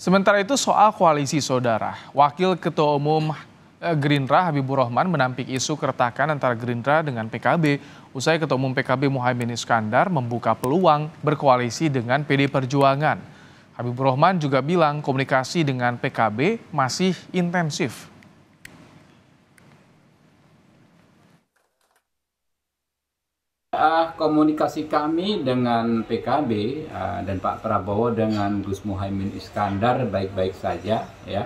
Sementara itu soal koalisi saudara, Wakil Ketua Umum eh, Gerindra Habibur Rahman menampik isu keretakan antara Gerindra dengan PKB usai Ketua Umum PKB Mohaimin Iskandar membuka peluang berkoalisi dengan PD Perjuangan. Habibur Rahman juga bilang komunikasi dengan PKB masih intensif. uh, komunikasi kami dengan PKB uh, eh, dan Pak Prabowo dengan Gus Muhaymin Iskandar baik-baik saja ya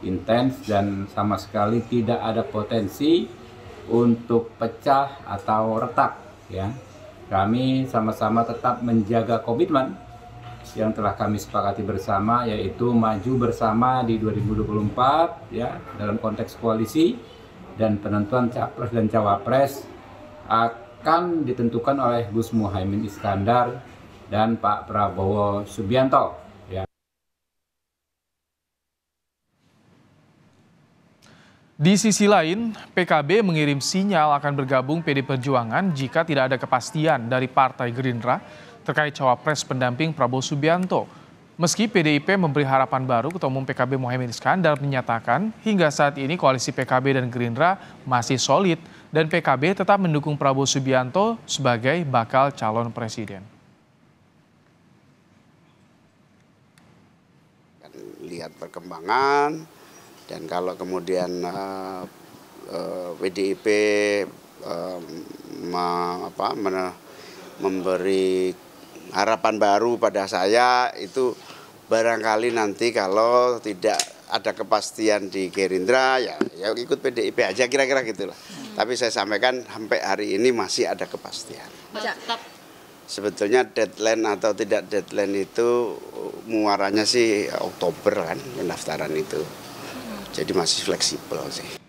intens dan sama sekali tidak ada potensi untuk pecah atau retak ya kami sama-sama tetap menjaga komitmen yang telah kami sepakati bersama yaitu maju bersama di 2024 ya dalam konteks koalisi dan penentuan capres dan cawapres akan ditentukan oleh Gus Muhaymin Iskandar dan Pak Prabowo Subianto. Ya. Di sisi lain, PKB mengirim sinyal akan bergabung PD Perjuangan jika tidak ada kepastian dari Partai Gerindra terkait cawapres pendamping Prabowo Subianto. Meski PDIP memberi harapan baru, Ketua Umum PKB Mohaimin Iskandar menyatakan hingga saat ini koalisi PKB dan Gerindra masih solid dan PKB tetap mendukung Prabowo Subianto sebagai bakal calon presiden. Lihat perkembangan dan kalau kemudian uh, eh, uh, eh, PDIP uh, eh, ma, memberi harapan baru pada saya itu barangkali nanti kalau tidak ada kepastian di Gerindra ya ya ikut PDIP aja kira-kira gitulah. Hmm. Tapi saya sampaikan sampai hari ini masih ada kepastian. Sebetulnya deadline atau tidak deadline itu muaranya sih Oktober kan pendaftaran itu. Hmm. Jadi masih fleksibel sih.